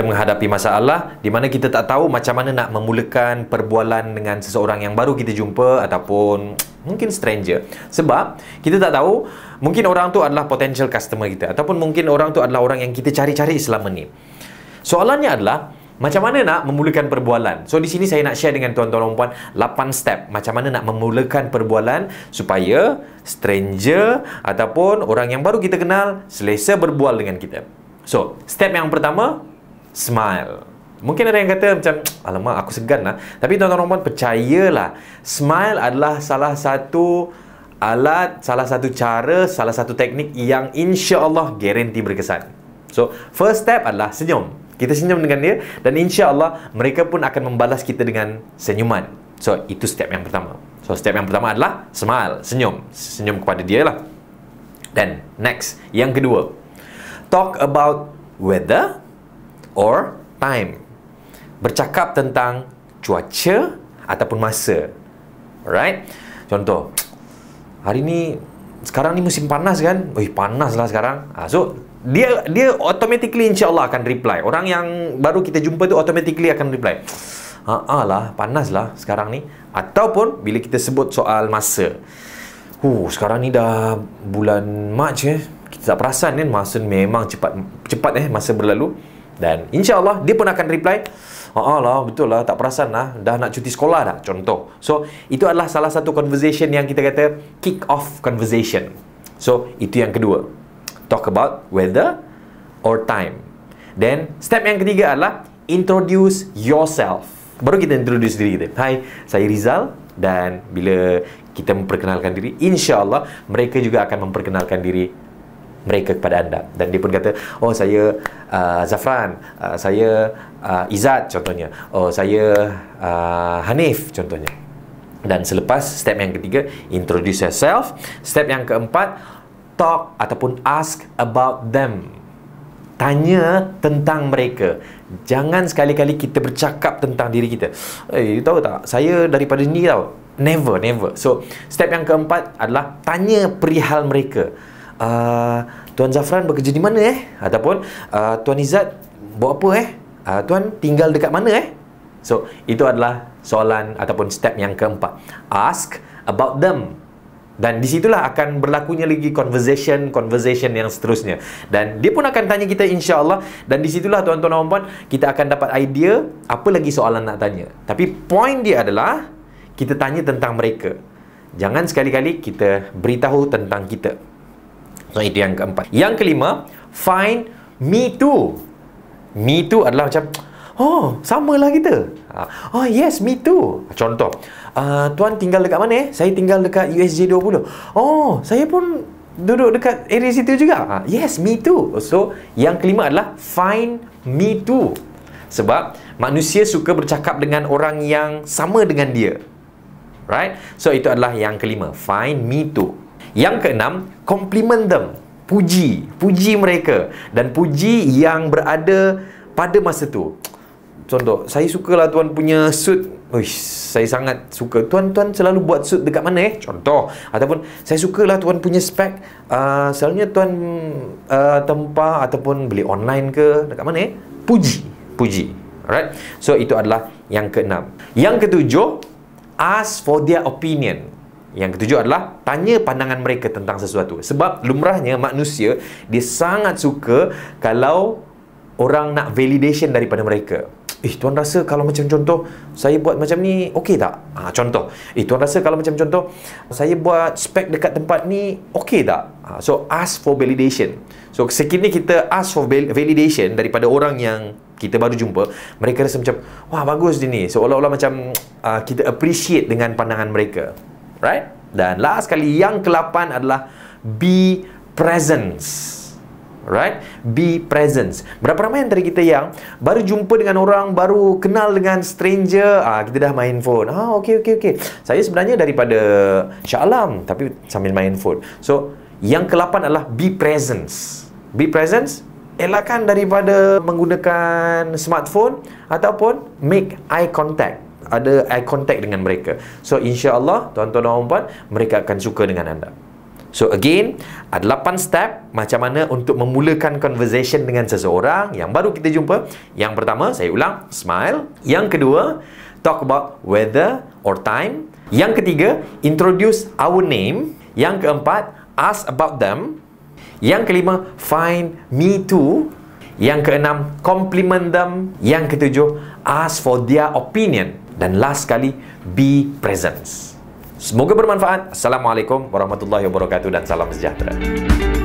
kita menghadapi masalah di mana kita tak tahu macam mana nak memulakan perbualan dengan seseorang yang baru kita jumpa ataupun mungkin stranger sebab kita tak tahu mungkin orang tu adalah potential customer kita ataupun mungkin orang tu adalah orang yang kita cari-cari selama ni soalannya adalah macam mana nak memulakan perbualan? So di sini saya nak share dengan tuan-tuan dan puan 8 step macam mana nak memulakan perbualan supaya stranger ataupun orang yang baru kita kenal selesa berbual dengan kita. So, step yang pertama, smile. Mungkin ada yang kata macam, alamak aku segan lah. Tapi tuan-tuan dan puan, percayalah. Smile adalah salah satu alat, salah satu cara, salah satu teknik yang insya Allah garanti berkesan. So, first step adalah senyum. Kita senyum dengan dia dan insya Allah mereka pun akan membalas kita dengan senyuman. So, itu step yang pertama. So, step yang pertama adalah smile, senyum. Senyum kepada dia lah. Dan next, yang kedua. Talk about weather or time. Bercakap tentang cuaca ataupun masa. Alright? Contoh, hari ni, sekarang ni musim panas kan? Ui, panas lah sekarang. Ah, so, dia dia automatically insyaAllah akan reply. Orang yang baru kita jumpa tu automatically akan reply. Haa ah, lah, panas lah sekarang ni. Ataupun, bila kita sebut soal masa. Huh, sekarang ni dah bulan Mac eh. Kita tak perasan kan, masa memang cepat cepat eh, masa berlalu. Dan insya Allah dia pun akan reply Haa ah, ah lah betul lah tak perasan lah Dah nak cuti sekolah dah contoh So itu adalah salah satu conversation yang kita kata Kick off conversation So itu yang kedua Talk about weather or time Then step yang ketiga adalah Introduce yourself Baru kita introduce diri kita Hai saya Rizal Dan bila kita memperkenalkan diri InsyaAllah mereka juga akan memperkenalkan diri mereka kepada anda dan dia pun kata oh saya uh, Zafran uh, saya uh, Izat contohnya oh saya uh, Hanif contohnya dan selepas step yang ketiga introduce yourself step yang keempat talk ataupun ask about them tanya tentang mereka jangan sekali-kali kita bercakap tentang diri kita eh hey, you tahu tak saya daripada ni tau never never so step yang keempat adalah tanya perihal mereka Ah, Tuan Zafran bekerja di mana eh? Ataupun uh, Tuan Izzat buat apa eh? Uh, Tuan tinggal dekat mana eh? So, itu adalah soalan ataupun step yang keempat. Ask about them. Dan di situlah akan berlakunya lagi conversation, conversation yang seterusnya. Dan dia pun akan tanya kita insya Allah. Dan di situlah tuan-tuan dan puan-puan, kita akan dapat idea apa lagi soalan nak tanya. Tapi point dia adalah kita tanya tentang mereka. Jangan sekali-kali kita beritahu tentang kita. So itu yang keempat. Yang kelima, find me too. Me too adalah macam oh, sama lah kita. Ah. Oh yes, me too. Contoh, uh, tuan tinggal dekat mana eh? Saya tinggal dekat USJ 20. Oh, saya pun duduk dekat area situ juga. Ah. Yes, me too. So, yang kelima adalah find me too. Sebab manusia suka bercakap dengan orang yang sama dengan dia. Right? So, itu adalah yang kelima. Find me too. Yang keenam, compliment them. Puji. Puji mereka. Dan puji yang berada pada masa tu. Contoh, saya sukalah tuan punya suit. Uish, saya sangat suka. Tuan, tuan selalu buat suit dekat mana eh? Contoh. Ataupun, saya sukalah tuan punya spek. Uh, selalunya tuan uh, ah, tempah ataupun beli online ke dekat mana eh? Puji. Puji. Alright? So, itu adalah yang keenam. Yang ketujuh, ask for their opinion. Yang ketujuh adalah tanya pandangan mereka tentang sesuatu. Sebab lumrahnya manusia dia sangat suka kalau orang nak validation daripada mereka. Eh tuan rasa kalau macam contoh saya buat macam ni okey tak? ha, contoh. Eh tuan rasa kalau macam contoh saya buat spek dekat tempat ni okey tak? Ha, so ask for validation. So sekini kita ask for validation daripada orang yang kita baru jumpa, mereka rasa macam wah bagus dia ni. Seolah-olah macam uh, kita appreciate dengan pandangan mereka. Right? Dan last kali yang ke-8 adalah be presence. Right? Be presence. Berapa ramai antara kita yang baru jumpa dengan orang, baru kenal dengan stranger, ah kita dah main phone. Ah okey okey okey. Saya sebenarnya daripada Shah tapi sambil main phone. So, yang ke-8 adalah be presence. Be presence elakkan daripada menggunakan smartphone ataupun make eye contact ada eye contact dengan mereka. So insya-Allah tuan-tuan dan puan mereka akan suka dengan anda. So again, ada 8 step macam mana untuk memulakan conversation dengan seseorang yang baru kita jumpa. Yang pertama, saya ulang, smile. Yang kedua, talk about weather or time. Yang ketiga, introduce our name. Yang keempat, ask about them. Yang kelima, find me too. Yang keenam, compliment them. Yang ketujuh, ask for their opinion dan last sekali be presence. Semoga bermanfaat. Assalamualaikum warahmatullahi wabarakatuh dan salam sejahtera.